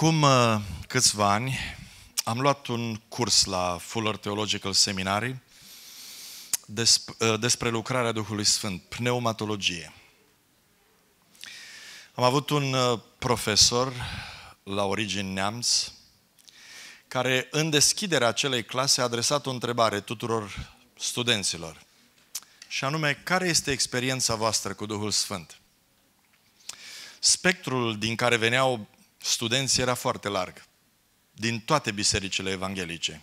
Acum uh, câțiva ani am luat un curs la Fuller Theological Seminary uh, despre lucrarea Duhului Sfânt, pneumatologie. Am avut un uh, profesor la origini neamț care în deschiderea acelei clase a adresat o întrebare tuturor studenților. Și anume, care este experiența voastră cu Duhul Sfânt? Spectrul din care veneau studenți era foarte larg, din toate bisericile evanghelice.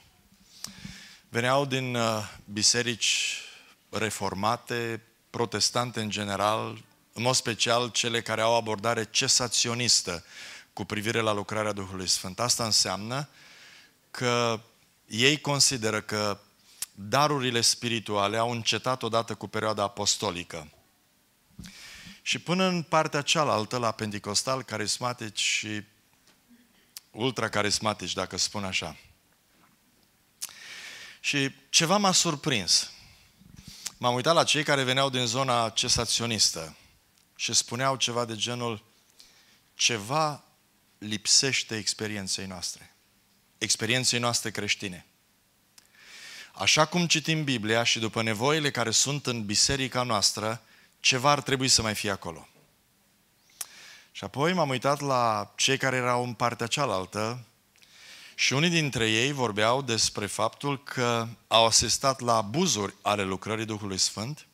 Veneau din uh, biserici reformate, protestante în general, în mod special cele care au abordare cesaționistă cu privire la lucrarea Duhului Sfânt. Asta înseamnă că ei consideră că darurile spirituale au încetat odată cu perioada apostolică. Și până în partea cealaltă, la pentecostal, carismatici și ultracarismatici, dacă spun așa. Și ceva m-a surprins. M-am uitat la cei care veneau din zona cesaționistă și spuneau ceva de genul ceva lipsește experienței noastre, experienței noastre creștine. Așa cum citim Biblia și după nevoile care sunt în biserica noastră, ceva ar trebui să mai fie acolo. Și apoi m-am uitat la cei care erau în partea cealaltă și unii dintre ei vorbeau despre faptul că au asistat la abuzuri ale lucrării Duhului Sfânt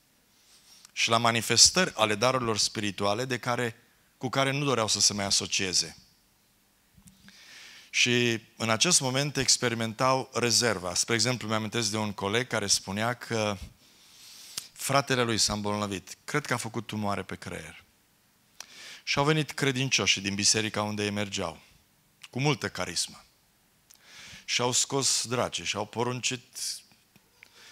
și la manifestări ale darurilor spirituale de care, cu care nu doreau să se mai asocieze. Și în acest moment experimentau rezerva. Spre exemplu, mi-am de un coleg care spunea că uh, fratele lui s-a îmbolnăvit. Cred că a făcut tumoare pe creier. Și au venit credincioșii din biserica unde ei mergeau, cu multă carismă. Și au scos drace, și au poruncit,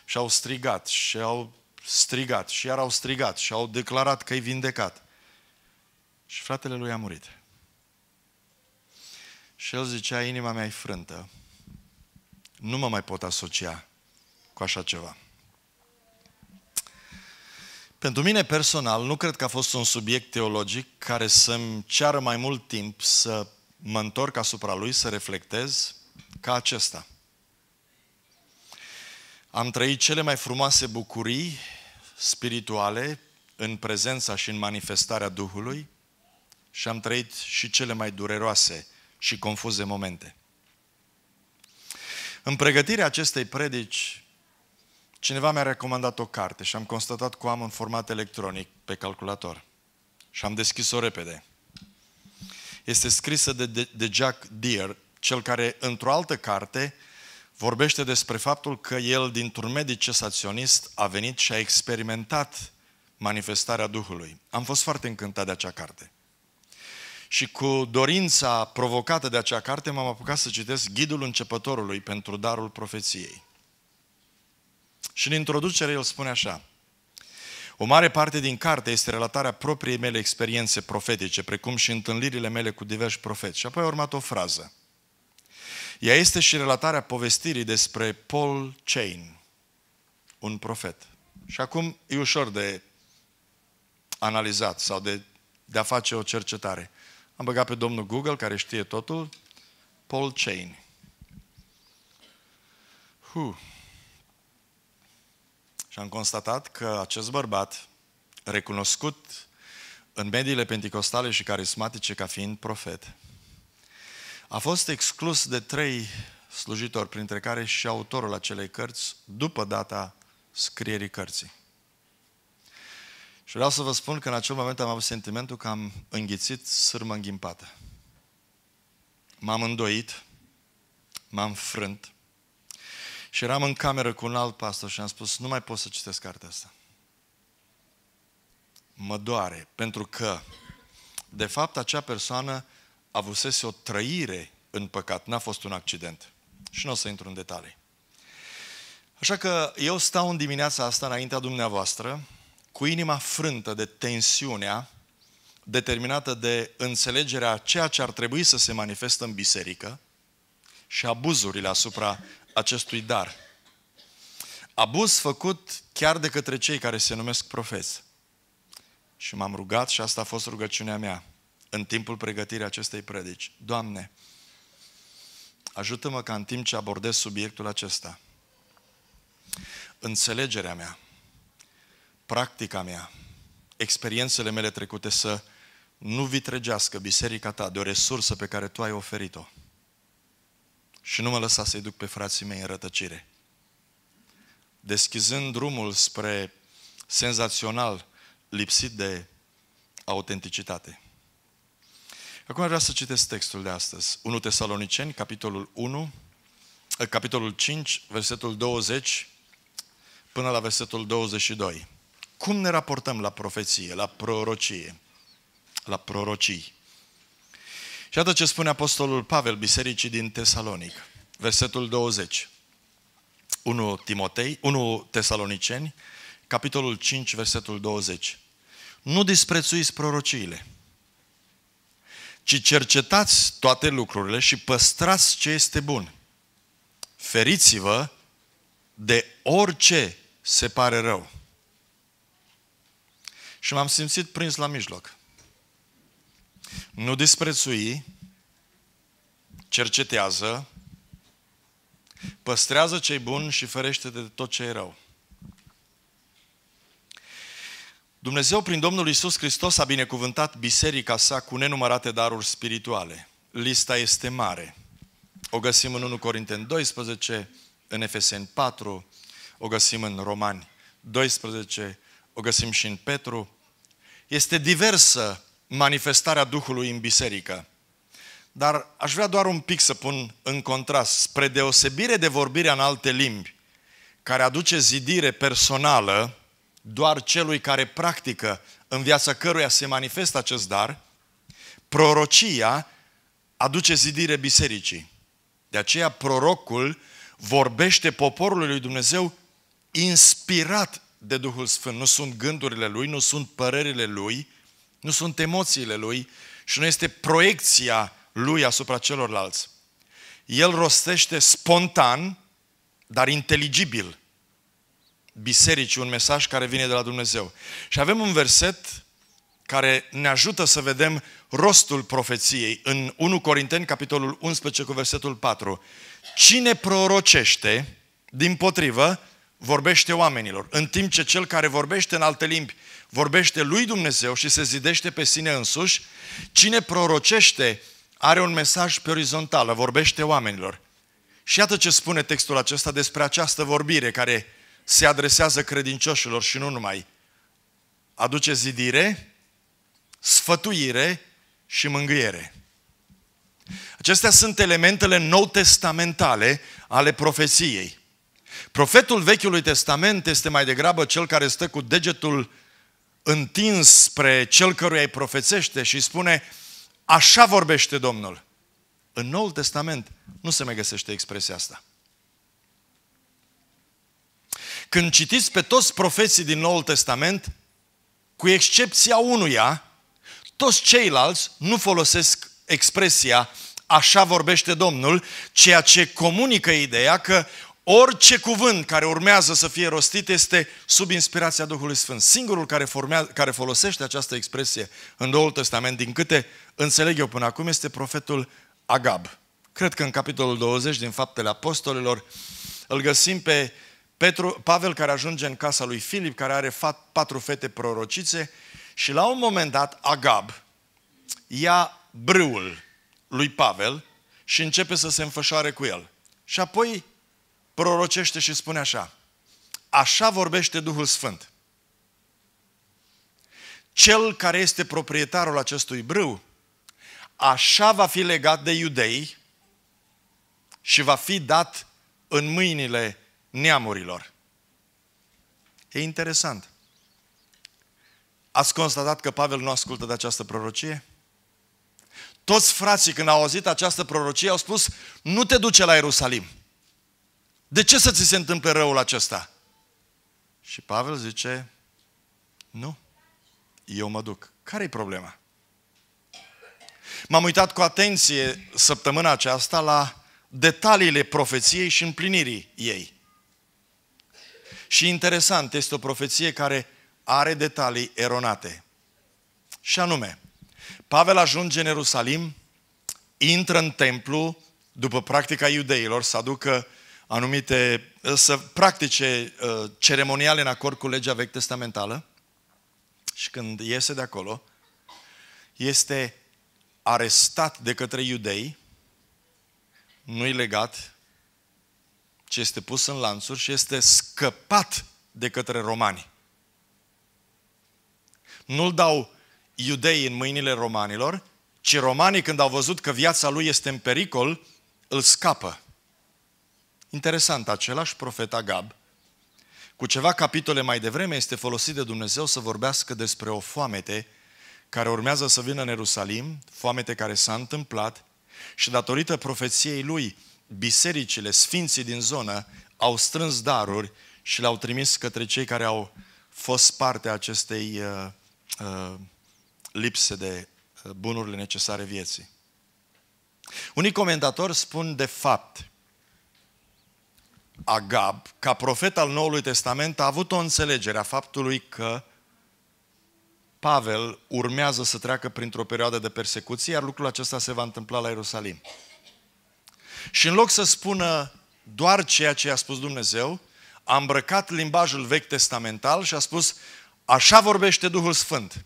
și au strigat, și au strigat, și iar au strigat, și au declarat că e vindecat. Și fratele lui a murit. Și el zicea, inima mea e frântă, nu mă mai pot asocia cu așa ceva. Pentru mine personal, nu cred că a fost un subiect teologic care să-mi ceară mai mult timp să mă întorc asupra lui, să reflectez ca acesta. Am trăit cele mai frumoase bucurii spirituale în prezența și în manifestarea Duhului și am trăit și cele mai dureroase și confuze momente. În pregătirea acestei predici Cineva mi-a recomandat o carte și am constatat că o am în format electronic pe calculator. Și am deschis-o repede. Este scrisă de, de, de Jack Deere, cel care într-o altă carte vorbește despre faptul că el, dintr-un medic cesaționist, a venit și a experimentat manifestarea Duhului. Am fost foarte încântat de acea carte. Și cu dorința provocată de acea carte m-am apucat să citesc Ghidul Începătorului pentru Darul Profeției. Și în introducere el spune așa, o mare parte din carte este relatarea propriei mele experiențe profetice, precum și întâlnirile mele cu diversi profeți. Și apoi a urmat o frază. Ea este și relatarea povestirii despre Paul Chain, un profet. Și acum e ușor de analizat sau de, de a face o cercetare. Am băgat pe domnul Google, care știe totul, Paul Chain. Huh. Și am constatat că acest bărbat, recunoscut în mediile pentecostale și carismatice ca fiind profet, a fost exclus de trei slujitori, printre care și autorul acelei cărți, după data scrierii cărții. Și vreau să vă spun că în acel moment am avut sentimentul că am înghițit sârmă înghimpată. M-am îndoit, m-am frânt, și eram în cameră cu un alt pastor și am spus, nu mai pot să citesc cartea asta. Mă doare, pentru că, de fapt, acea persoană avusese o trăire în păcat, n-a fost un accident. Și nu o să intru în detalii. Așa că eu stau în dimineața asta înaintea dumneavoastră cu inima frântă de tensiunea determinată de înțelegerea a ceea ce ar trebui să se manifestă în biserică și abuzurile asupra acestui dar. Abuz făcut chiar de către cei care se numesc profeți. Și m-am rugat și asta a fost rugăciunea mea în timpul pregătirii acestei predici. Doamne, ajută-mă ca în timp ce abordez subiectul acesta, înțelegerea mea, practica mea, experiențele mele trecute să nu vitregească biserica ta de o resursă pe care tu ai oferit-o și nu mă lăsa să-i duc pe frații mei în rătăcire. Deschizând drumul spre senzațional lipsit de autenticitate. Acum vreau să citesc textul de astăzi. 1 Tesaloniceni, capitolul 1, eh, capitolul 5, versetul 20 până la versetul 22. Cum ne raportăm la profeție, la prorocie, la prorocii? Și atât ce spune Apostolul Pavel bisericii din Tesalonic, versetul 20, 1, Timotei, 1 Tesaloniceni, capitolul 5, versetul 20. Nu disprețuiți prorociile, ci cercetați toate lucrurile și păstrați ce este bun. Feriți-vă de orice se pare rău. Și m-am simțit prins la mijloc. Nu disprețui, cercetează, păstrează ce bun și ferește de tot ce e rău. Dumnezeu, prin Domnul Isus Hristos, a binecuvântat biserica sa cu nenumărate daruri spirituale. Lista este mare. O găsim în 1 Corinteni 12, în Efeseni 4, o găsim în Romani 12, o găsim și în Petru. Este diversă manifestarea Duhului în biserică. Dar aș vrea doar un pic să pun în contrast, spre deosebire de vorbirea în alte limbi, care aduce zidire personală doar celui care practică, în viața căruia se manifestă acest dar, prorocia aduce zidire bisericii. De aceea prorocul vorbește poporului lui Dumnezeu inspirat de Duhul Sfânt. Nu sunt gândurile lui, nu sunt părerile lui, nu sunt emoțiile lui și nu este proiecția lui asupra celorlalți. El rostește spontan, dar inteligibil, bisericii un mesaj care vine de la Dumnezeu. Și avem un verset care ne ajută să vedem rostul profeției în 1 Corinteni, capitolul 11, cu versetul 4. Cine prorocește, din potrivă, vorbește oamenilor, în timp ce cel care vorbește în alte limbi vorbește lui Dumnezeu și se zidește pe sine însuși, cine prorocește are un mesaj pe orizontală, vorbește oamenilor. Și iată ce spune textul acesta despre această vorbire care se adresează credincioșilor și nu numai. Aduce zidire, sfătuire și mângâiere. Acestea sunt elementele nou-testamentale ale profeției. Profetul Vechiului Testament este mai degrabă cel care stă cu degetul întins spre cel căruia îi profețește și spune, așa vorbește Domnul. În Noul Testament nu se mai găsește expresia asta. Când citiți pe toți profeții din Noul Testament, cu excepția unuia, toți ceilalți nu folosesc expresia așa vorbește Domnul, ceea ce comunică ideea că Orice cuvânt care urmează să fie rostit este sub inspirația Duhului Sfânt. Singurul care, formea, care folosește această expresie în Noul Testament, din câte înțeleg eu până acum, este profetul Agab. Cred că în capitolul 20 din Faptele Apostolilor îl găsim pe Petru, Pavel care ajunge în casa lui Filip, care are fat, patru fete prorocițe și la un moment dat Agab ia brâul lui Pavel și începe să se înfășoare cu el. Și apoi prorocește și spune așa, așa vorbește Duhul Sfânt. Cel care este proprietarul acestui brâu, așa va fi legat de iudei și va fi dat în mâinile neamurilor. E interesant. Ați constatat că Pavel nu ascultă de această prorocie? Toți frații când au auzit această prorocie au spus, nu te duce la Ierusalim. De ce să ți se întâmple răul acesta? Și Pavel zice, nu, eu mă duc. care e problema? M-am uitat cu atenție săptămâna aceasta la detaliile profeției și împlinirii ei. Și interesant, este o profeție care are detalii eronate. Și anume, Pavel ajunge în Ierusalim, intră în templu, după practica iudeilor, să aducă anumite, uh, să practice uh, ceremoniale în acord cu legea vechi testamentală și când iese de acolo, este arestat de către iudei, nu-i legat, ci este pus în lanțuri și este scăpat de către romani. Nu-l dau iudeii în mâinile romanilor, ci romanii când au văzut că viața lui este în pericol, îl scapă. Interesant, același profet Agab, cu ceva capitole mai devreme, este folosit de Dumnezeu să vorbească despre o foamete care urmează să vină în Ierusalim, foamete care s-a întâmplat și datorită profeției lui, bisericile, sfinții din zonă au strâns daruri și le-au trimis către cei care au fost parte a acestei uh, uh, lipse de uh, bunurile necesare vieții. Unii comentatori spun de fapt Agab, ca profet al Noului Testament, a avut o înțelegere a faptului că Pavel urmează să treacă printr-o perioadă de persecuție, iar lucrul acesta se va întâmpla la Ierusalim. Și în loc să spună doar ceea ce a spus Dumnezeu, a îmbrăcat limbajul vechi testamental și a spus, așa vorbește Duhul Sfânt.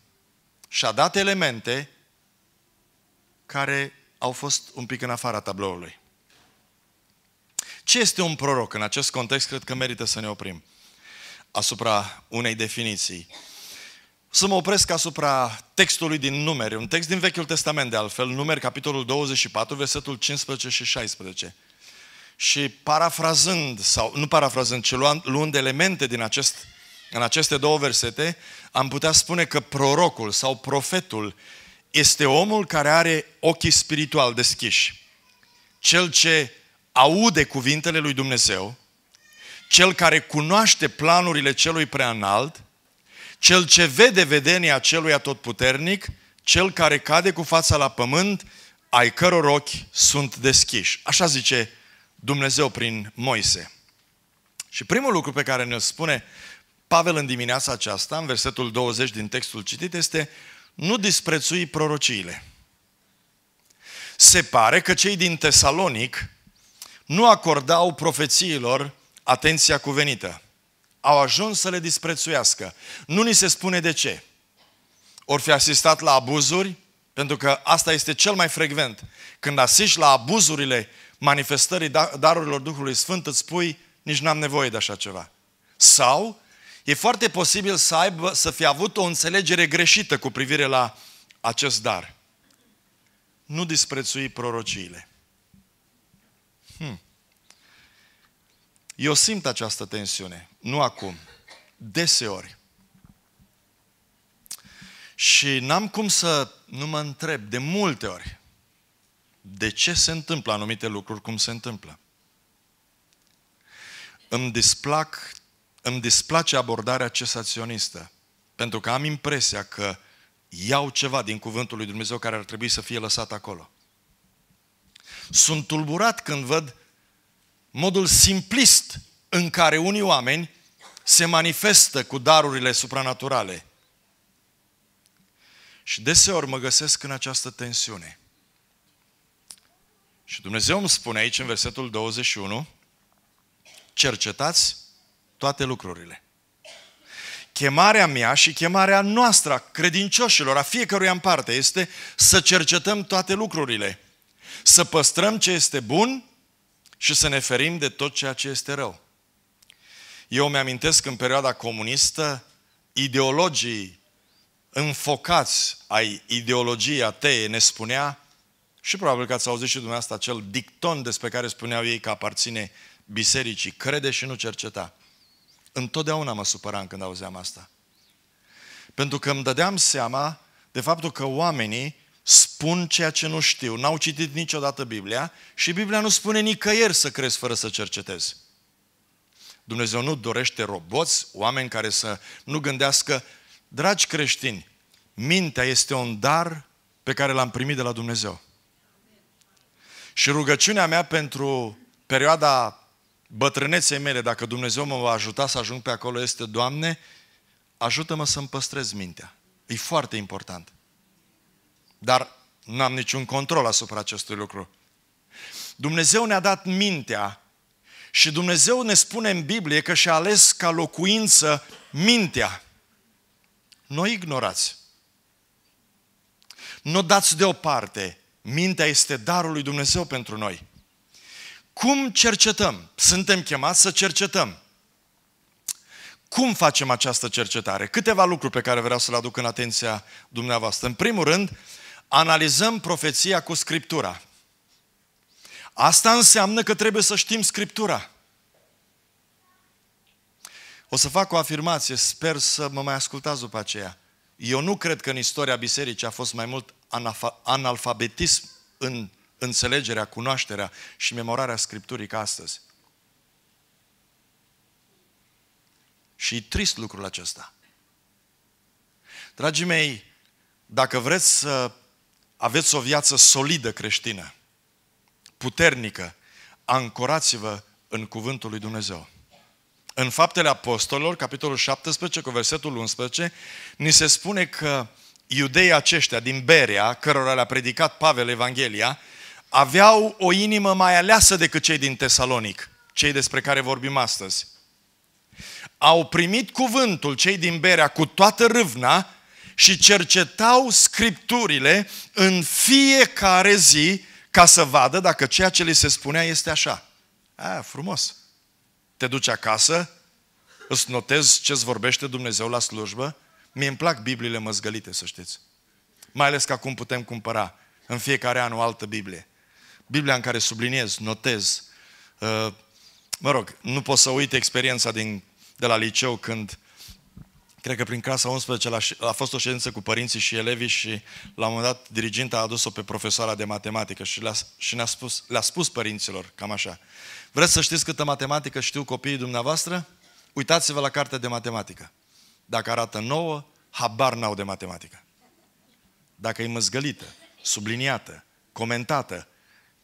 Și a dat elemente care au fost un pic în afara tabloului. Ce este un proroc? În acest context cred că merită să ne oprim asupra unei definiții. Să mă opresc asupra textului din numeri, un text din Vechiul Testament de altfel, numeri capitolul 24, versetul 15 și 16. Și parafrazând, sau nu parafrazând, ci luând, luând elemente din acest, în aceste două versete, am putea spune că prorocul sau profetul este omul care are ochii spiritual deschiși. Cel ce aude cuvintele lui Dumnezeu, cel care cunoaște planurile celui preanalt, cel ce vede vedenia celui atotputernic, cel care cade cu fața la pământ, ai căror ochi sunt deschiși. Așa zice Dumnezeu prin Moise. Și primul lucru pe care ne spune Pavel în dimineața aceasta, în versetul 20 din textul citit, este nu disprețui prorociile. Se pare că cei din Tesalonic nu acordau profețiilor atenția cuvenită. Au ajuns să le disprețuiască. Nu ni se spune de ce. Or fi asistat la abuzuri, pentru că asta este cel mai frecvent. Când asiști la abuzurile manifestării da, darurilor Duhului Sfânt, îți spui, nici n-am nevoie de așa ceva. Sau, e foarte posibil să, aibă, să fi avut o înțelegere greșită cu privire la acest dar. Nu disprețui prorociile. Hmm. Eu simt această tensiune, nu acum, deseori. Și n-am cum să nu mă întreb de multe ori de ce se întâmplă anumite lucruri cum se întâmplă. Îmi, displac, îmi displace abordarea cesaționistă, pentru că am impresia că iau ceva din cuvântul lui Dumnezeu care ar trebui să fie lăsat acolo. Sunt tulburat când văd modul simplist în care unii oameni se manifestă cu darurile supranaturale. Și deseori mă găsesc în această tensiune. Și Dumnezeu îmi spune aici, în versetul 21, cercetați toate lucrurile. Chemarea mea și chemarea noastră, credincioșilor, a fiecăruia în parte, este să cercetăm toate lucrurile. Să păstrăm ce este bun și să ne ferim de tot ceea ce este rău. Eu mi-amintesc în perioada comunistă ideologii înfocați ai ideologiei atee ne spunea, și probabil că ați auzit și dumneavoastră acel dicton despre care spuneau ei că aparține bisericii, crede și nu cerceta. Întotdeauna mă supăram când auzeam asta. Pentru că îmi dădeam seama de faptul că oamenii spun ceea ce nu știu, n-au citit niciodată Biblia și Biblia nu spune nicăieri să crezi fără să cercetezi. Dumnezeu nu dorește roboți, oameni care să nu gândească, dragi creștini, mintea este un dar pe care l-am primit de la Dumnezeu. Și rugăciunea mea pentru perioada bătrâneței mele, dacă Dumnezeu mă va ajuta să ajung pe acolo, este, Doamne, ajută-mă să-mi păstrez mintea. E foarte important. Dar n-am niciun control asupra acestui lucru. Dumnezeu ne-a dat mintea și Dumnezeu ne spune în Biblie că și-a ales ca locuință mintea. Nu ignorați. Nu dați deoparte. Mintea este darul lui Dumnezeu pentru noi. Cum cercetăm? Suntem chemați să cercetăm. Cum facem această cercetare? Câteva lucruri pe care vreau să le aduc în atenția dumneavoastră. În primul rând, analizăm profeția cu Scriptura. Asta înseamnă că trebuie să știm Scriptura. O să fac o afirmație, sper să mă mai ascultați după aceea. Eu nu cred că în istoria bisericii a fost mai mult analfabetism în înțelegerea, cunoașterea și memorarea Scripturii ca astăzi. Și e trist lucrul acesta. Dragii mei, dacă vreți să aveți o viață solidă creștină, puternică, ancorați-vă în cuvântul lui Dumnezeu. În Faptele Apostolilor, capitolul 17, cu versetul 11, ni se spune că iudeii aceștia din Berea, cărora le-a predicat Pavel Evanghelia, aveau o inimă mai aleasă decât cei din Tesalonic, cei despre care vorbim astăzi. Au primit cuvântul cei din Berea cu toată râvna și cercetau scripturile în fiecare zi ca să vadă dacă ceea ce li se spunea este așa. A, frumos. Te duci acasă, îți notezi ce-ți vorbește Dumnezeu la slujbă. mi îmi plac Bibliile măzgălite, să știți. Mai ales că acum putem cumpăra în fiecare an o altă Biblie. Biblia în care subliniez, notez. Uh, mă rog, nu pot să uit experiența din, de la liceu când cred că prin clasa 11 a fost o ședință cu părinții și elevii și la un moment dat diriginta a adus-o pe profesoara de matematică și, le-a, și ne-a spus, le-a spus părinților, cam așa, vreți să știți câtă matematică știu copiii dumneavoastră? Uitați-vă la cartea de matematică. Dacă arată nouă, habar n-au de matematică. Dacă e măzgălită, subliniată, comentată,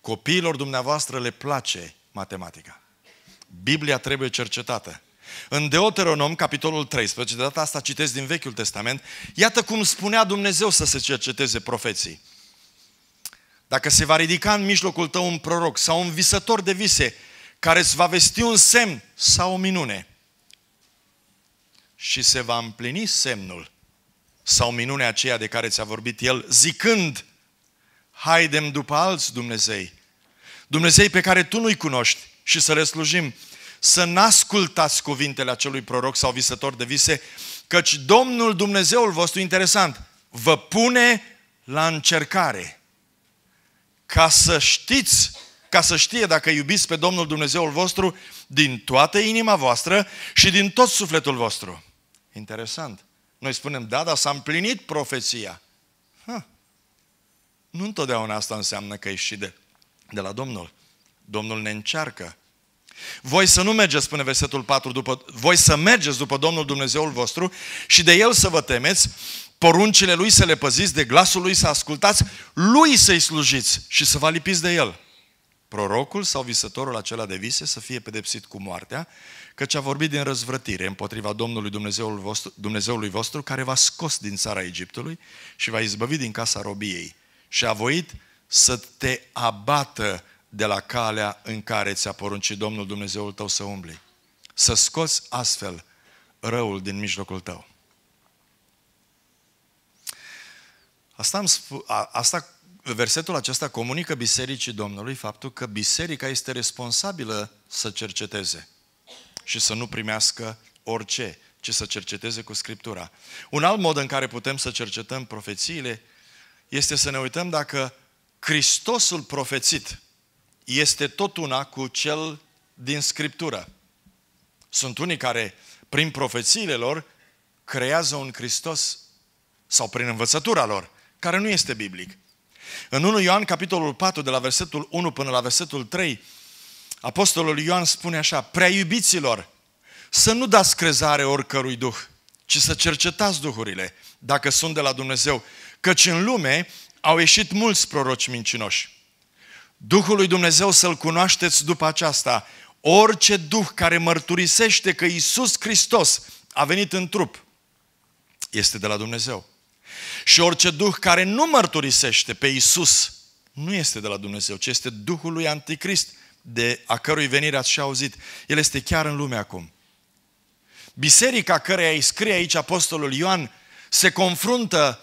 copiilor dumneavoastră le place matematica. Biblia trebuie cercetată. În Deuteronom, capitolul 13, de data asta citesc din Vechiul Testament, iată cum spunea Dumnezeu să se cerceteze profeții. Dacă se va ridica în mijlocul tău un proroc sau un visător de vise care îți va vesti un semn sau o minune și se va împlini semnul sau minunea aceea de care ți-a vorbit el, zicând, haidem după alți Dumnezei, Dumnezei pe care tu nu-i cunoști și să le slujim, să n-ascultați cuvintele acelui proroc sau visător de vise, căci Domnul Dumnezeul vostru, interesant, vă pune la încercare ca să știți, ca să știe dacă iubiți pe Domnul Dumnezeul vostru din toată inima voastră și din tot sufletul vostru. Interesant. Noi spunem, da, dar s-a împlinit profeția. Ha. Nu întotdeauna asta înseamnă că ești și de, de la Domnul. Domnul ne încearcă voi să nu mergeți, spune versetul 4, după, voi să mergeți după Domnul Dumnezeul vostru și de El să vă temeți, poruncile Lui să le păziți, de glasul Lui să ascultați, Lui să-i slujiți și să vă lipiți de El. Prorocul sau visătorul acela de vise să fie pedepsit cu moartea, căci a vorbit din răzvrătire împotriva Domnului Dumnezeul vostru, Dumnezeului vostru, care v-a scos din țara Egiptului și v-a izbăvit din casa robiei și a voit să te abată de la calea în care ți-a poruncit Domnul Dumnezeul tău să umbli. Să scoți astfel răul din mijlocul tău. Asta, am sp- a, asta versetul acesta comunică Bisericii Domnului faptul că biserica este responsabilă să cerceteze și să nu primească orice, ci să cerceteze cu Scriptura. Un alt mod în care putem să cercetăm profețiile este să ne uităm dacă Hristosul profețit este tot una cu cel din Scriptură. Sunt unii care, prin profețiile lor, creează un Hristos sau prin învățătura lor, care nu este biblic. În 1 Ioan, capitolul 4, de la versetul 1 până la versetul 3, Apostolul Ioan spune așa, Prea iubiților, să nu dați crezare oricărui duh, ci să cercetați duhurile, dacă sunt de la Dumnezeu, căci în lume au ieșit mulți proroci mincinoși. Duhul lui Dumnezeu să-L cunoașteți după aceasta. Orice Duh care mărturisește că Isus Hristos a venit în trup, este de la Dumnezeu. Și orice Duh care nu mărturisește pe Isus, nu este de la Dumnezeu, ci este Duhul lui Anticrist, de a cărui venire ați și auzit. El este chiar în lume acum. Biserica care îi scrie aici Apostolul Ioan se confruntă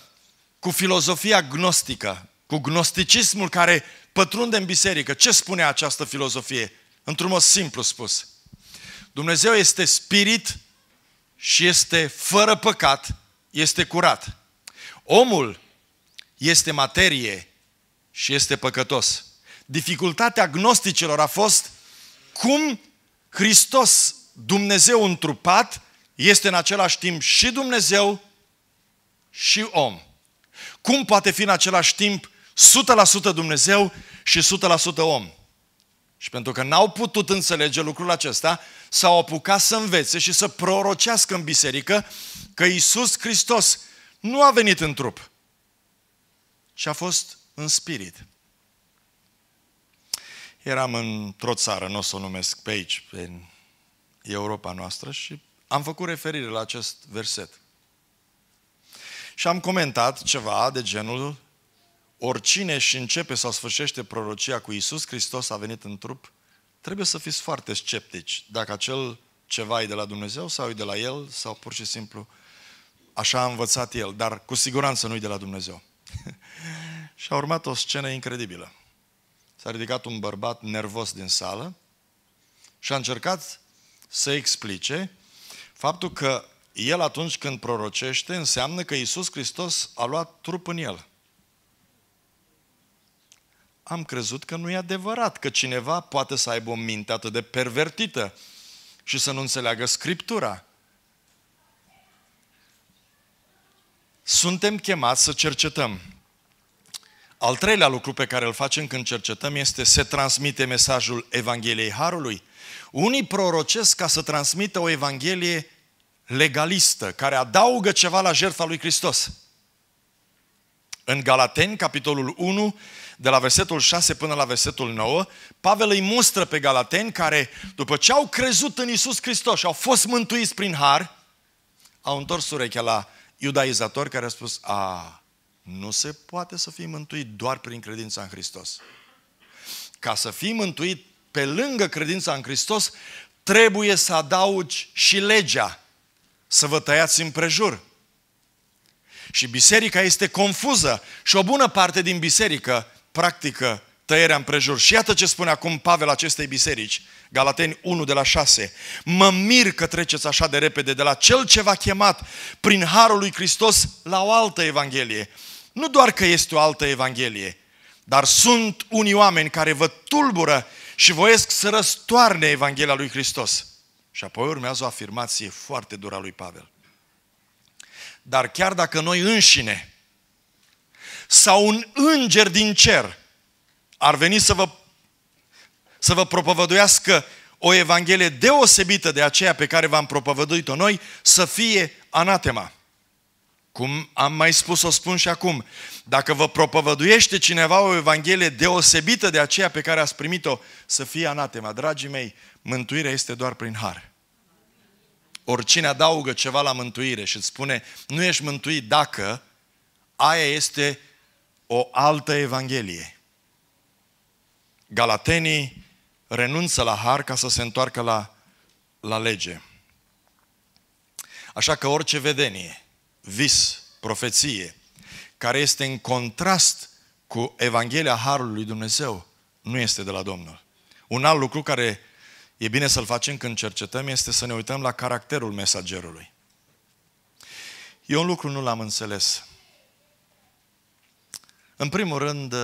cu filozofia gnostică, cu gnosticismul care pătrunde în biserică. Ce spune această filozofie? Într-un mod simplu spus. Dumnezeu este spirit și este fără păcat, este curat. Omul este materie și este păcătos. Dificultatea gnosticilor a fost cum Hristos, Dumnezeu întrupat, este în același timp și Dumnezeu și om. Cum poate fi în același timp 100% Dumnezeu și 100% om. Și pentru că n-au putut înțelege lucrul acesta, s-au apucat să învețe și să prorocească în biserică că Isus Hristos nu a venit în trup, ci a fost în spirit. Eram într-o țară, nu o să o numesc pe aici, pe Europa noastră și am făcut referire la acest verset. Și am comentat ceva de genul oricine și începe sau sfârșește prorocia cu Iisus Hristos a venit în trup, trebuie să fiți foarte sceptici dacă acel ceva e de la Dumnezeu sau e de la El sau pur și simplu așa a învățat El, dar cu siguranță nu e de la Dumnezeu. și a urmat o scenă incredibilă. S-a ridicat un bărbat nervos din sală și a încercat să explice faptul că el atunci când prorocește înseamnă că Iisus Hristos a luat trup în el am crezut că nu e adevărat, că cineva poate să aibă o minte atât de pervertită și să nu înțeleagă Scriptura. Suntem chemați să cercetăm. Al treilea lucru pe care îl facem când cercetăm este se transmite mesajul Evangheliei Harului. Unii prorocesc ca să transmită o Evanghelie legalistă, care adaugă ceva la jertfa lui Hristos. În Galateni, capitolul 1, de la versetul 6 până la versetul 9, Pavel îi mustră pe galateni care, după ce au crezut în Isus Hristos și au fost mântuiți prin har, au întors urechea la iudaizator care a spus, a, nu se poate să fii mântuit doar prin credința în Hristos. Ca să fii mântuit pe lângă credința în Hristos, trebuie să adaugi și legea, să vă tăiați împrejur. Și biserica este confuză și o bună parte din biserică practică tăierea împrejur. Și iată ce spune acum Pavel acestei biserici, Galateni 1 de la 6. Mă mir că treceți așa de repede de la cel ce v-a chemat prin Harul lui Hristos la o altă evanghelie. Nu doar că este o altă evanghelie, dar sunt unii oameni care vă tulbură și voiesc să răstoarne Evanghelia lui Hristos. Și apoi urmează o afirmație foarte dură a lui Pavel. Dar chiar dacă noi înșine sau un înger din cer ar veni să vă, să vă propovăduiască o evanghelie deosebită de aceea pe care v-am propovăduit-o noi, să fie anatema. Cum am mai spus, o spun și acum. Dacă vă propovăduiește cineva o evanghelie deosebită de aceea pe care ați primit-o, să fie anatema. Dragii mei, mântuirea este doar prin har. Oricine adaugă ceva la mântuire și îți spune, nu ești mântuit dacă, aia este o altă Evanghelie. Galatenii renunță la har ca să se întoarcă la, la lege. Așa că orice vedenie, vis, profeție, care este în contrast cu Evanghelia Harului lui Dumnezeu, nu este de la Domnul. Un alt lucru care e bine să-l facem când cercetăm este să ne uităm la caracterul mesagerului. Eu un lucru nu l-am înțeles. În primul rând,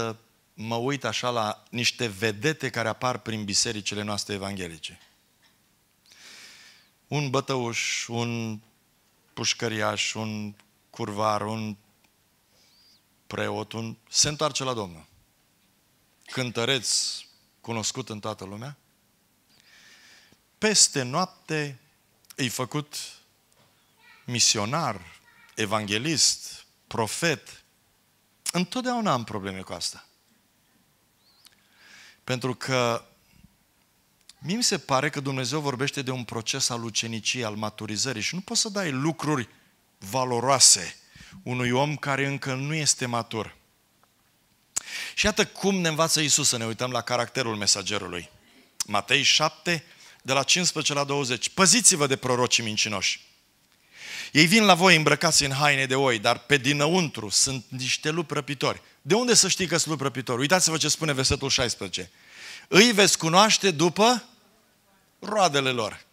mă uit așa la niște vedete care apar prin bisericile noastre evanghelice. Un bătăuș, un pușcăriaș, un curvar, un preot, un... se întoarce la Domnul. Cântăreț cunoscut în toată lumea. Peste noapte îi făcut misionar, evanghelist, profet – Întotdeauna am probleme cu asta. Pentru că mie mi se pare că Dumnezeu vorbește de un proces al uceniciei, al maturizării și nu poți să dai lucruri valoroase unui om care încă nu este matur. Și iată cum ne învață Isus să ne uităm la caracterul mesagerului. Matei 7, de la 15 la 20. Păziți-vă de prorocii mincinoși ei vin la voi îmbrăcați în haine de oi, dar pe dinăuntru sunt niște lupi răpitori. De unde să știi că sunt lupi răpitori? Uitați-vă ce spune versetul 16. Îi veți cunoaște după roadele lor.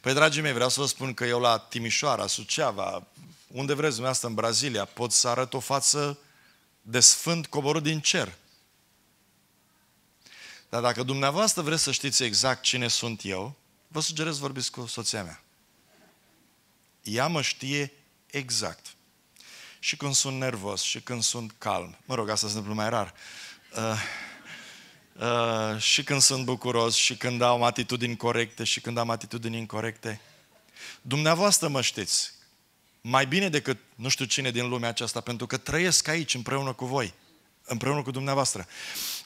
Păi, dragii mei, vreau să vă spun că eu la Timișoara, Suceava, unde vreți dumneavoastră, în Brazilia, pot să arăt o față de sfânt coborât din cer. Dar dacă dumneavoastră vreți să știți exact cine sunt eu, vă sugerez să vorbiți cu soția mea ea mă știe exact. Și când sunt nervos, și când sunt calm, mă rog, asta se întâmplă mai rar, uh, uh, și când sunt bucuros, și când am atitudini corecte, și când am atitudini incorrecte, dumneavoastră mă știți mai bine decât nu știu cine din lumea aceasta, pentru că trăiesc aici împreună cu voi, împreună cu dumneavoastră.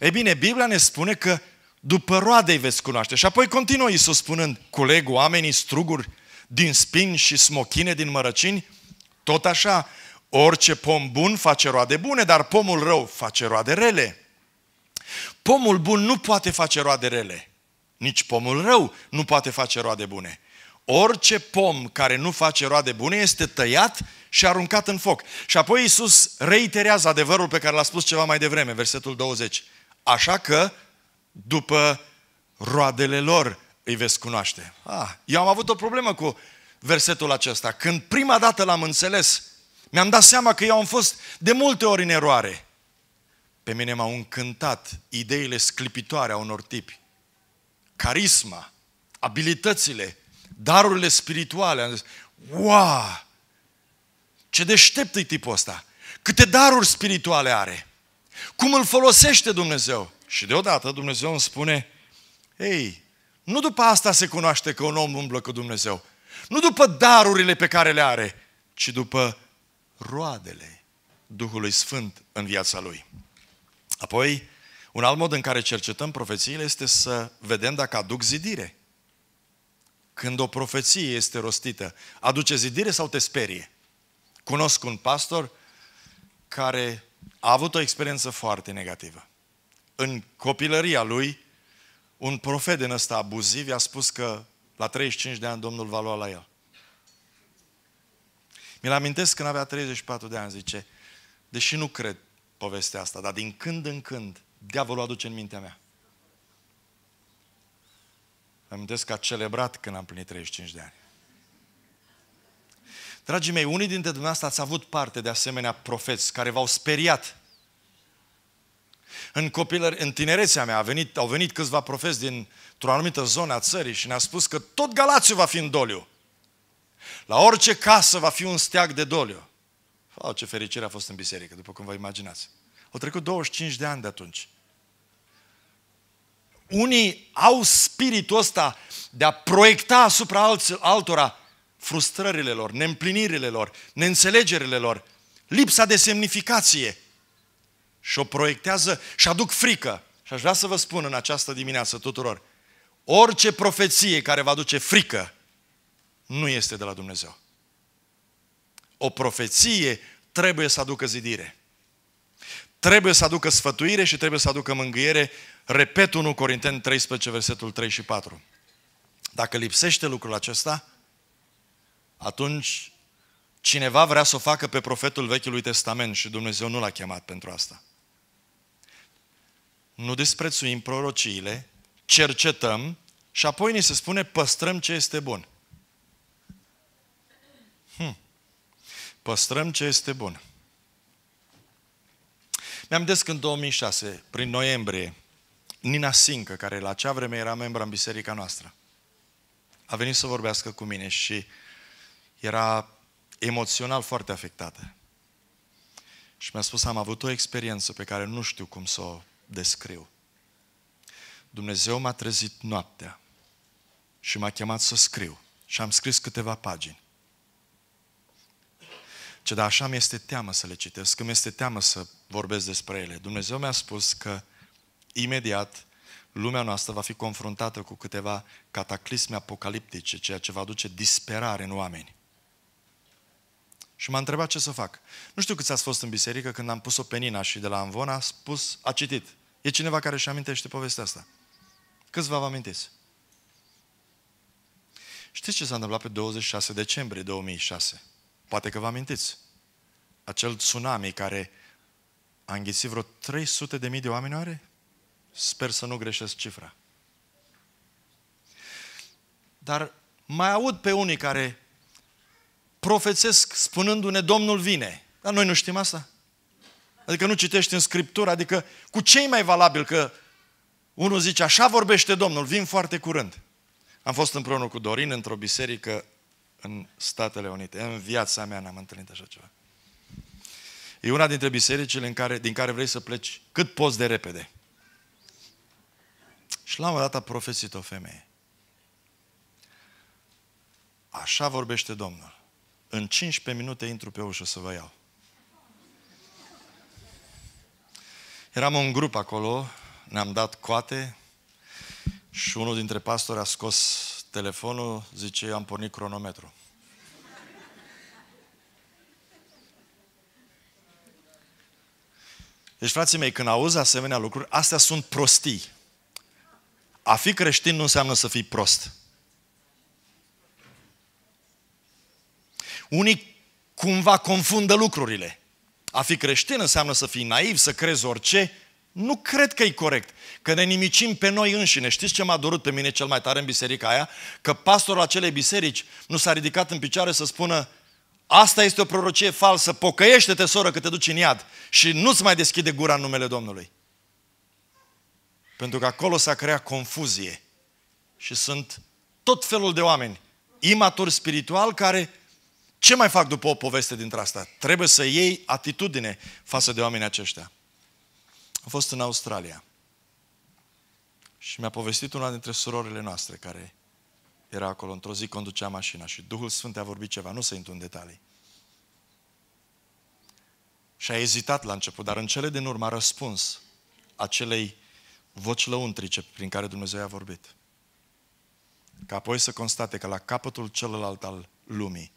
Ei bine, Biblia ne spune că după roadei veți cunoaște. Și apoi continuă Iisus spunând, culeg oamenii, struguri, din spini și smochine din mărăcini? Tot așa, orice pom bun face roade bune, dar pomul rău face roade rele. Pomul bun nu poate face roade rele. Nici pomul rău nu poate face roade bune. Orice pom care nu face roade bune este tăiat și aruncat în foc. Și apoi Iisus reiterează adevărul pe care l-a spus ceva mai devreme, versetul 20. Așa că, după roadele lor îi veți cunoaște. Ah, eu am avut o problemă cu versetul acesta. Când prima dată l-am înțeles, mi-am dat seama că eu am fost de multe ori în eroare. Pe mine m-au încântat ideile sclipitoare a unor tipi. Carisma, abilitățile, darurile spirituale. Am zis, wow! Ce deștept e tipul ăsta! Câte daruri spirituale are! Cum îl folosește Dumnezeu? Și deodată Dumnezeu îmi spune, ei, nu după asta se cunoaște că un om umblă cu Dumnezeu. Nu după darurile pe care le are, ci după roadele Duhului Sfânt în viața lui. Apoi, un alt mod în care cercetăm profețiile este să vedem dacă aduc zidire. Când o profeție este rostită, aduce zidire sau te sperie? Cunosc un pastor care a avut o experiență foarte negativă. În copilăria lui, un profet din ăsta abuziv i-a spus că la 35 de ani Domnul va lua la el. Mi-l amintesc când avea 34 de ani, zice, deși nu cred povestea asta, dar din când în când diavolul aduce în mintea mea. Mi amintesc că a celebrat când am plinit 35 de ani. Dragii mei, unii dintre dumneavoastră ați avut parte de asemenea profeți care v-au speriat în, copilări, în tinerețea mea a venit, au venit câțiva profeți din o anumită zonă a țării și ne-a spus că tot Galațiu va fi în doliu. La orice casă va fi un steag de doliu. Oh, ce fericire a fost în biserică, după cum vă imaginați. Au trecut 25 de ani de atunci. Unii au spiritul ăsta de a proiecta asupra alți, altora frustrările lor, neîmplinirile lor, neînțelegerile lor, lipsa de semnificație, și o proiectează și aduc frică. Și aș vrea să vă spun în această dimineață tuturor, orice profeție care va aduce frică nu este de la Dumnezeu. O profeție trebuie să aducă zidire. Trebuie să aducă sfătuire și trebuie să aducă mângâiere. Repet 1 Corinteni 13, versetul 3 și 4. Dacă lipsește lucrul acesta, atunci cineva vrea să o facă pe profetul Vechiului Testament și Dumnezeu nu l-a chemat pentru asta nu desprețuim prorociile, cercetăm și apoi ni se spune păstrăm ce este bun. Hm. Păstrăm ce este bun. Mi-am des în 2006, prin noiembrie, Nina Sincă, care la acea vreme era membra în biserica noastră, a venit să vorbească cu mine și era emoțional foarte afectată. Și mi-a spus, am avut o experiență pe care nu știu cum să o descriu. Dumnezeu m-a trezit noaptea și m-a chemat să scriu. Și am scris câteva pagini. Ce da, așa mi este teamă să le citesc, că mi este teamă să vorbesc despre ele. Dumnezeu mi-a spus că imediat lumea noastră va fi confruntată cu câteva cataclisme apocaliptice, ceea ce va aduce disperare în oameni. Și m-a întrebat ce să fac. Nu știu câți ați fost în biserică când am pus-o pe Nina și de la Anvon a spus, a citit. E cineva care își amintește povestea asta? Câțiva vă amintiți? Știți ce s-a întâmplat pe 26 decembrie 2006? Poate că vă amintiți. Acel tsunami care a înghițit vreo 300 de mii de oameni oare? Sper să nu greșesc cifra. Dar mai aud pe unii care profețesc spunându-ne Domnul vine. Dar noi nu știm asta. Adică nu citești în Scriptură, adică cu ce e mai valabil? Că unul zice, așa vorbește Domnul, vin foarte curând. Am fost împreună cu Dorin într-o biserică în Statele Unite. În viața mea n-am întâlnit așa ceva. E una dintre bisericile în care, din care vrei să pleci cât poți de repede. Și la un moment dat a profesit o femeie. Așa vorbește Domnul. În 15 minute intru pe ușă să vă iau. Eram un grup acolo, ne-am dat coate și unul dintre pastori a scos telefonul, zice, am pornit cronometru. Deci, frații mei, când auzi asemenea lucruri, astea sunt prostii. A fi creștin nu înseamnă să fii prost. Unii cumva confundă lucrurile. A fi creștin înseamnă să fii naiv, să crezi orice. Nu cred că e corect. Că ne nimicim pe noi înșine. Știți ce m-a durut pe mine cel mai tare în biserica aia? Că pastorul acelei biserici nu s-a ridicat în picioare să spună Asta este o prorocie falsă, pocăiește-te, soră, că te duci în iad și nu-ți mai deschide gura în numele Domnului. Pentru că acolo s-a creat confuzie și sunt tot felul de oameni imaturi spiritual care ce mai fac după o poveste dintre asta? Trebuie să iei atitudine față de oamenii aceștia. Am fost în Australia și mi-a povestit una dintre surorile noastre care era acolo. Într-o zi conducea mașina și Duhul Sfânt a vorbit ceva, nu să intru în detalii. Și a ezitat la început, dar în cele din urmă a răspuns acelei voci lăuntrice prin care Dumnezeu i-a vorbit. Ca apoi să constate că la capătul celălalt al lumii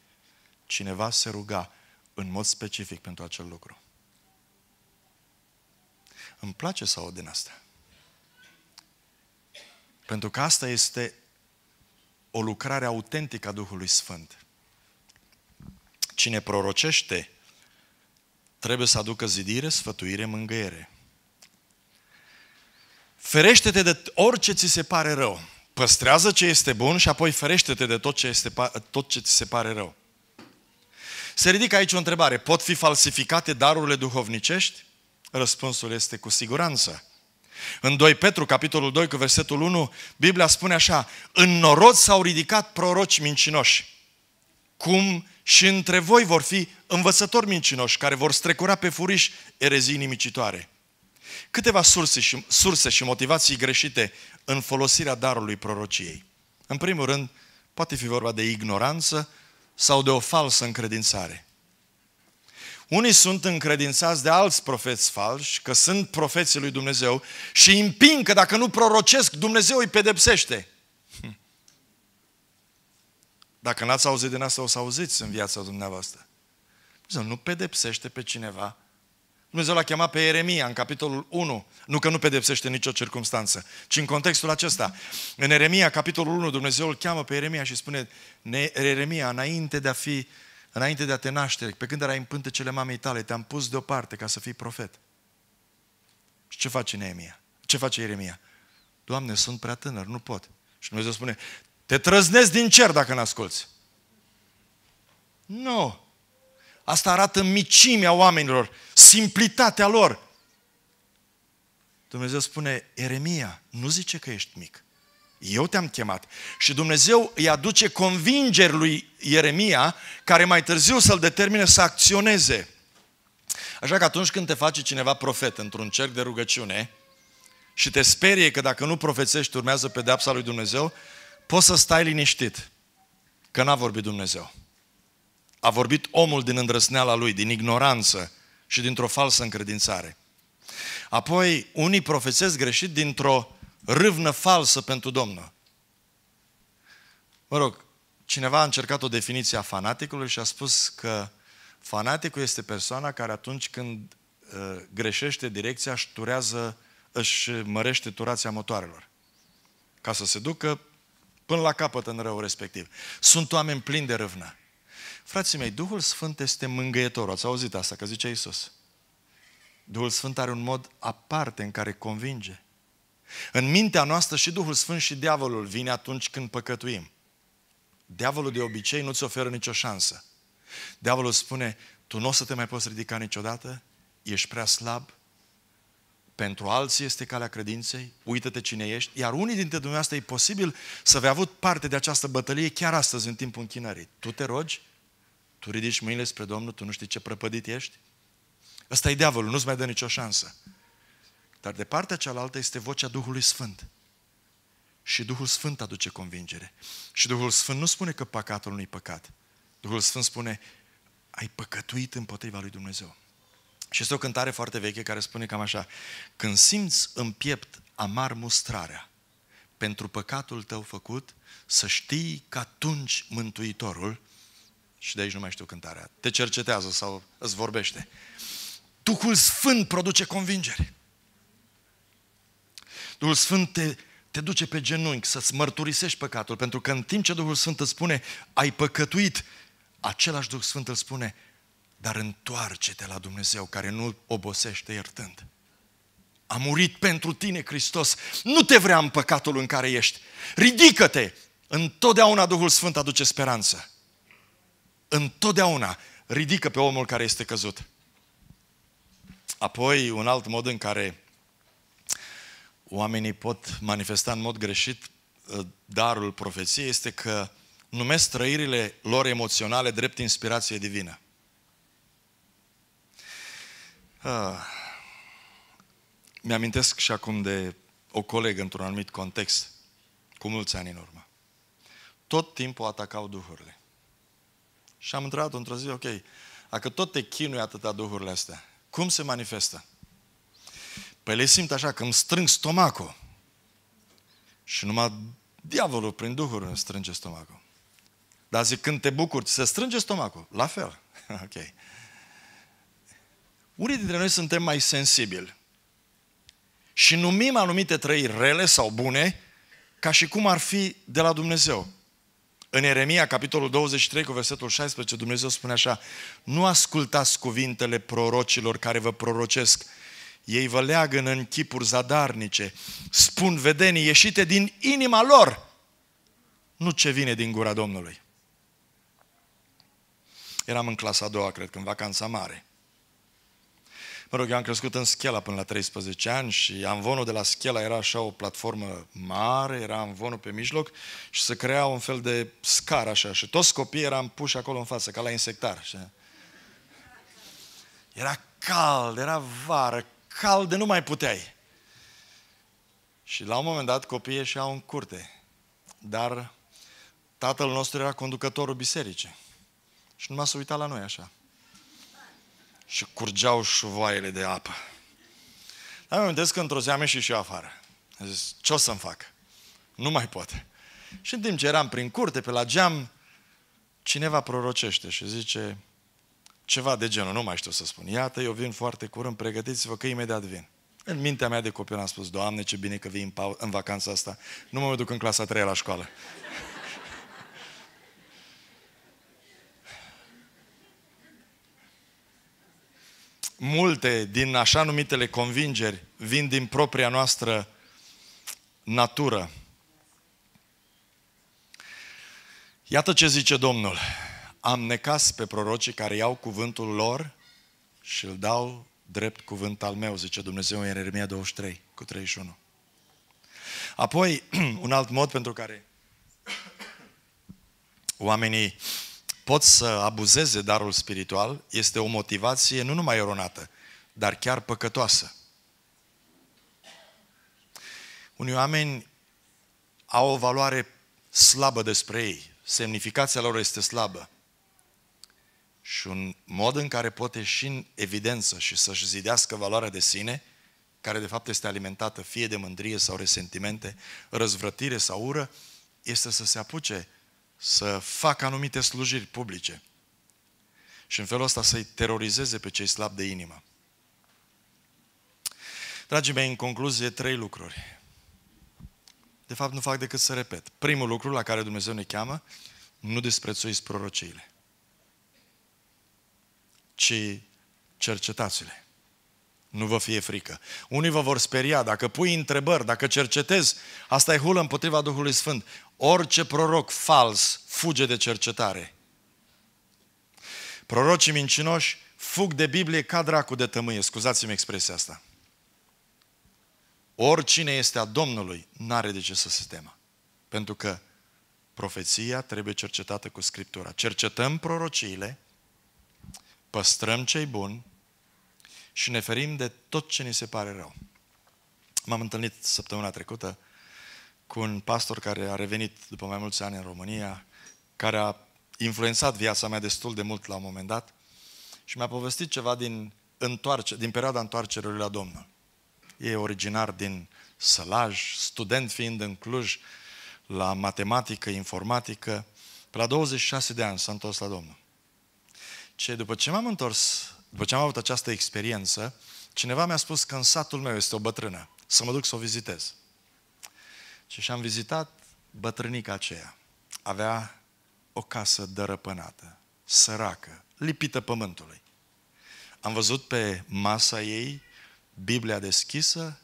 cineva se ruga în mod specific pentru acel lucru. Îmi place să aud din asta. Pentru că asta este o lucrare autentică a Duhului Sfânt. Cine prorocește trebuie să aducă zidire, sfătuire, mângâiere. Ferește-te de orice ți se pare rău. Păstrează ce este bun și apoi ferește-te de tot ce, este, tot ce ți se pare rău. Se ridică aici o întrebare. Pot fi falsificate darurile duhovnicești? Răspunsul este cu siguranță. În 2 Petru, capitolul 2, cu versetul 1, Biblia spune așa, în norod s-au ridicat proroci mincinoși, cum și între voi vor fi învățători mincinoși, care vor strecura pe furiș erezii nimicitoare. Câteva surse și, surse și motivații greșite în folosirea darului prorociei. În primul rând, poate fi vorba de ignoranță sau de o falsă încredințare. Unii sunt încredințați de alți profeți falși, că sunt profeții lui Dumnezeu și îi împing că dacă nu prorocesc, Dumnezeu îi pedepsește. Hm. Dacă n-ați auzit din asta, o să auziți în viața dumneavoastră. Dumnezeu nu pedepsește pe cineva Dumnezeu l-a chemat pe Eremia în capitolul 1, nu că nu pedepsește nicio circunstanță, ci în contextul acesta. În Eremia, capitolul 1, Dumnezeu îl cheamă pe Eremia și spune, Eremia, înainte de a fi, înainte de a te naște, pe când erai în pântecele mamei tale, te-am pus deoparte ca să fii profet. Și ce face Eremia? Ce face Eremia? Doamne, sunt prea tânăr, nu pot. Și Dumnezeu spune, te trăznesc din cer dacă n-asculți. Nu. Asta arată micimea oamenilor simplitatea lor. Dumnezeu spune, Eremia, nu zice că ești mic. Eu te-am chemat. Și Dumnezeu îi aduce convingeri lui Ieremia, care mai târziu să-l determine să acționeze. Așa că atunci când te face cineva profet într-un cerc de rugăciune și te sperie că dacă nu profețești urmează pedeapsa lui Dumnezeu, poți să stai liniștit că n-a vorbit Dumnezeu. A vorbit omul din îndrăsneala lui, din ignoranță, și dintr-o falsă încredințare. Apoi, unii profețesc greșit dintr-o râvnă falsă pentru Domnul. Mă rog, cineva a încercat o definiție a fanaticului și a spus că fanaticul este persoana care atunci când uh, greșește direcția, își, turează, își mărește turația motoarelor. Ca să se ducă până la capăt în răul respectiv. Sunt oameni plini de râvnă. Frații mei, Duhul Sfânt este mângâietor. Ați auzit asta, că zice Isus. Duhul Sfânt are un mod aparte în care convinge. În mintea noastră și Duhul Sfânt și diavolul vine atunci când păcătuim. Diavolul de obicei nu-ți oferă nicio șansă. Diavolul spune, tu nu o să te mai poți ridica niciodată, ești prea slab, pentru alții este calea credinței, uită-te cine ești, iar unii dintre dumneavoastră e posibil să vei avut parte de această bătălie chiar astăzi în timpul închinării. Tu te rogi, tu ridici mâinile spre Domnul, tu nu știi ce prăpădit ești? Ăsta e diavolul, nu-ți mai dă nicio șansă. Dar de partea cealaltă este vocea Duhului Sfânt. Și Duhul Sfânt aduce convingere. Și Duhul Sfânt nu spune că păcatul nu-i păcat. Duhul Sfânt spune, ai păcătuit împotriva lui Dumnezeu. Și este o cântare foarte veche care spune cam așa, când simți în piept amar mustrarea pentru păcatul tău făcut, să știi că atunci Mântuitorul și de aici nu mai știu cântarea. Te cercetează sau îți vorbește. Duhul Sfânt produce convingere. Duhul Sfânt te, te duce pe genunchi să-ți mărturisești păcatul, pentru că în timp ce Duhul Sfânt îți spune, ai păcătuit, același Duh Sfânt îl spune, dar întoarce-te la Dumnezeu care nu obosește iertând. A murit pentru tine, Hristos. Nu te vrea în păcatul în care ești. Ridică-te! Întotdeauna Duhul Sfânt aduce speranță întotdeauna ridică pe omul care este căzut. Apoi, un alt mod în care oamenii pot manifesta în mod greșit ă, darul profeției este că numesc trăirile lor emoționale drept inspirație divină. Ah. Mi-amintesc și acum de o colegă într-un anumit context, cu mulți ani în urmă. Tot timpul atacau duhurile. Și am întrebat într-o zi, ok, dacă tot te chinui atâta duhurile astea, cum se manifestă? Păi le simt așa că îmi strâng stomacul. Și numai diavolul prin duhuri îmi strânge stomacul. Dar zic, când te bucuri, se strânge stomacul. La fel. ok. Unii dintre noi suntem mai sensibili. Și numim anumite trăiri rele sau bune ca și cum ar fi de la Dumnezeu. În Eremia, capitolul 23, cu versetul 16, Dumnezeu spune așa, nu ascultați cuvintele prorocilor care vă prorocesc, ei vă leagă în chipuri zadarnice, spun vedenii ieșite din inima lor, nu ce vine din gura Domnului. Eram în clasa a doua, cred că, în vacanța mare. Mă rog, eu am crescut în Schela până la 13 ani și amvonul de la Schela era așa o platformă mare, era amvonul pe mijloc și se crea un fel de scar așa și toți copiii eram puși acolo în față, ca la insectar. Așa. Era cald, era vară, cald de nu mai puteai. Și la un moment dat copiii ieșeau în curte, dar tatăl nostru era conducătorul bisericii. Și nu m-a uitat la noi așa și curgeau șuvoaiele de apă. Dar mă amintesc că într-o zi am ieșit și eu afară. Am zis, ce o să-mi fac? Nu mai pot. Și în timp ce eram prin curte, pe la geam, cineva prorocește și zice ceva de genul, nu mai știu să spun. Iată, eu vin foarte curând, pregătiți-vă că imediat vin. În mintea mea de copil am spus, Doamne, ce bine că vii în, în vacanța asta. Nu mă duc în clasa 3 la școală. multe din așa numitele convingeri vin din propria noastră natură. Iată ce zice Domnul. Am necas pe prorocii care iau cuvântul lor și îl dau drept cuvânt al meu, zice Dumnezeu în Ieremia 23 cu 31. Apoi, un alt mod pentru care oamenii pot să abuzeze darul spiritual este o motivație nu numai eronată, dar chiar păcătoasă. Unii oameni au o valoare slabă despre ei, semnificația lor este slabă. Și un mod în care pot ieși în evidență și să-și zidească valoarea de sine, care de fapt este alimentată fie de mândrie sau resentimente, răzvrătire sau ură, este să se apuce să facă anumite slujiri publice și în felul ăsta să-i terorizeze pe cei slabi de inimă. Dragii mei, în concluzie, trei lucruri. De fapt, nu fac decât să repet. Primul lucru la care Dumnezeu ne cheamă, nu desprețuiți prorociile, ci cercetați-le. Nu vă fie frică. Unii vă vor speria. Dacă pui întrebări, dacă cercetezi, asta e hulă împotriva Duhului Sfânt. Orice proroc fals fuge de cercetare. Prorocii mincinoși fug de Biblie ca dracu de tămâie. Scuzați-mi expresia asta. Oricine este a Domnului n-are de ce să se temă. Pentru că profeția trebuie cercetată cu Scriptura. Cercetăm prorociile, păstrăm cei buni și ne ferim de tot ce ni se pare rău. M-am întâlnit săptămâna trecută cu un pastor care a revenit după mai mulți ani în România, care a influențat viața mea destul de mult la un moment dat și mi-a povestit ceva din, întoarce, din perioada întoarcerii la Domnul. E originar din Sălaj, student fiind în Cluj la matematică, informatică, pe la 26 de ani s-a întors la Domnul. Ce, după ce m-am întors, după ce am avut această experiență, cineva mi-a spus că în satul meu este o bătrână, să mă duc să o vizitez. Și și-am vizitat bătrânica aceea. Avea o casă dărăpânată, săracă, lipită pământului. Am văzut pe masa ei Biblia deschisă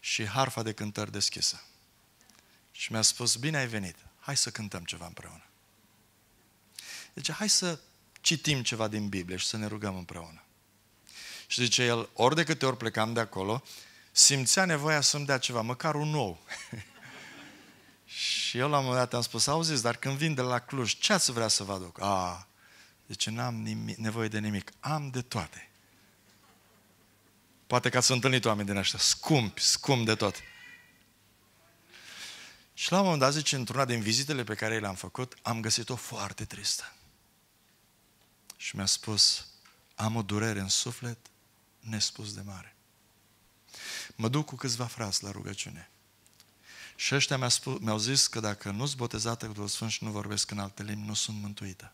și harfa de cântări deschisă. Și mi-a spus, bine ai venit, hai să cântăm ceva împreună. Deci hai să citim ceva din Biblie și să ne rugăm împreună. Și zice el, ori de câte ori plecam de acolo, simțea nevoia să-mi dea ceva, măcar un nou. Și eu la un moment dat am spus, auziți, dar când vin de la Cluj, ce ați vrea să vă aduc? A, deci n-am nimic, nevoie de nimic, am de toate. Poate că ați întâlnit oameni din ăștia, scumpi, scump de tot. Și la un moment dat, zice, într-una din vizitele pe care le-am făcut, am găsit-o foarte tristă. Și mi-a spus, am o durere în suflet nespus de mare. Mă duc cu câțiva frați la rugăciune. Și ăștia mi-au, spus, mi-au zis că dacă nu sunt botezată cu Duhul Sfânt și nu vorbesc în alte limbi, nu sunt mântuită.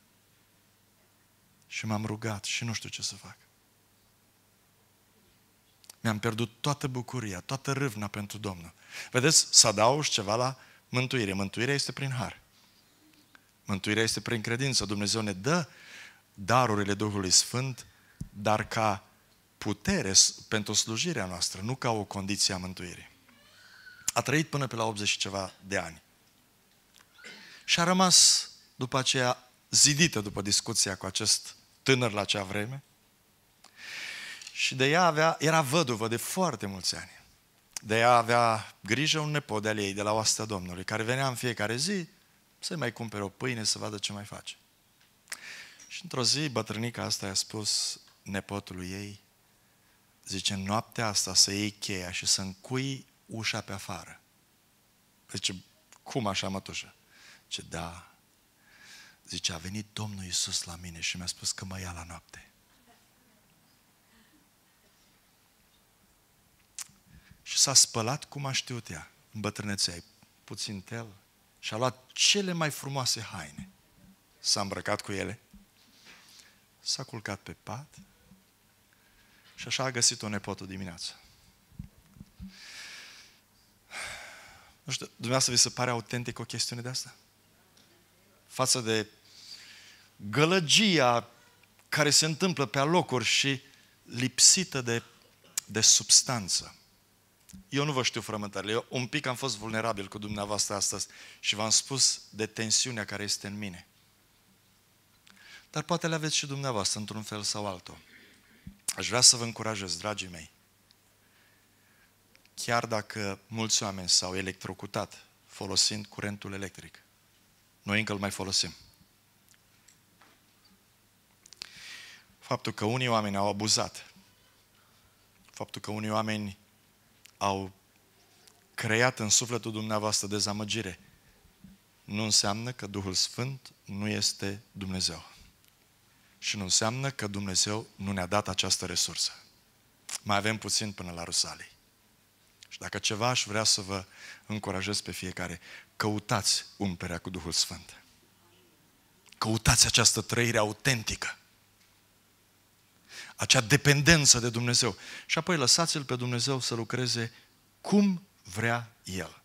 Și m-am rugat și nu știu ce să fac. Mi-am pierdut toată bucuria, toată râvna pentru Domnul. Vedeți, să adaugi ceva la mântuire. Mântuirea este prin har. Mântuirea este prin credință. Dumnezeu ne dă darurile Duhului Sfânt, dar ca putere pentru slujirea noastră, nu ca o condiție a mântuirii. A trăit până pe la 80 și ceva de ani. Și a rămas după aceea zidită după discuția cu acest tânăr la acea vreme. Și de ea avea, era văduvă de foarte mulți ani. De ea avea grijă un nepot de-al ei, de la oastea Domnului, care venea în fiecare zi să-i mai cumpere o pâine, să vadă ce mai face. Și într-o zi, bătrânica asta i-a spus nepotului ei, zice, noaptea asta să iei cheia și să încui ușa pe afară. Zice, cum așa, mătușă? Zice, da. Zice, a venit Domnul Iisus la mine și mi-a spus că mă ia la noapte. Și s-a spălat cum a știut ea, în bătrânețea puțin tel, și a luat cele mai frumoase haine. S-a îmbrăcat cu ele, s-a culcat pe pat și așa a găsit-o nepotul dimineața. Nu știu, dumneavoastră vi se pare autentic o chestiune de asta? Față de gălăgia care se întâmplă pe alocuri și lipsită de, de substanță. Eu nu vă știu frământările, eu un pic am fost vulnerabil cu dumneavoastră astăzi și v-am spus de tensiunea care este în mine. Dar poate le aveți și dumneavoastră într-un fel sau altul. Aș vrea să vă încurajez, dragii mei, chiar dacă mulți oameni s-au electrocutat folosind curentul electric. Noi încă îl mai folosim. Faptul că unii oameni au abuzat, faptul că unii oameni au creat în sufletul dumneavoastră dezamăgire, nu înseamnă că Duhul Sfânt nu este Dumnezeu. Și nu înseamnă că Dumnezeu nu ne-a dat această resursă. Mai avem puțin până la Rusalii. Și dacă ceva aș vrea să vă încurajez pe fiecare, căutați umperea cu Duhul Sfânt. Căutați această trăire autentică. Acea dependență de Dumnezeu. Și apoi lăsați-L pe Dumnezeu să lucreze cum vrea El.